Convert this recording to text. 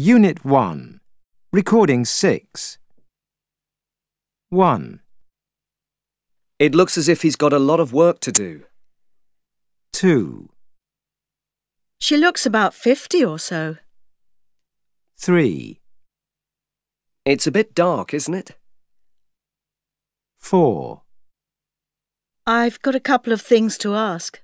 Unit 1. Recording 6. 1. It looks as if he's got a lot of work to do. 2. She looks about 50 or so. 3. It's a bit dark, isn't it? 4. I've got a couple of things to ask.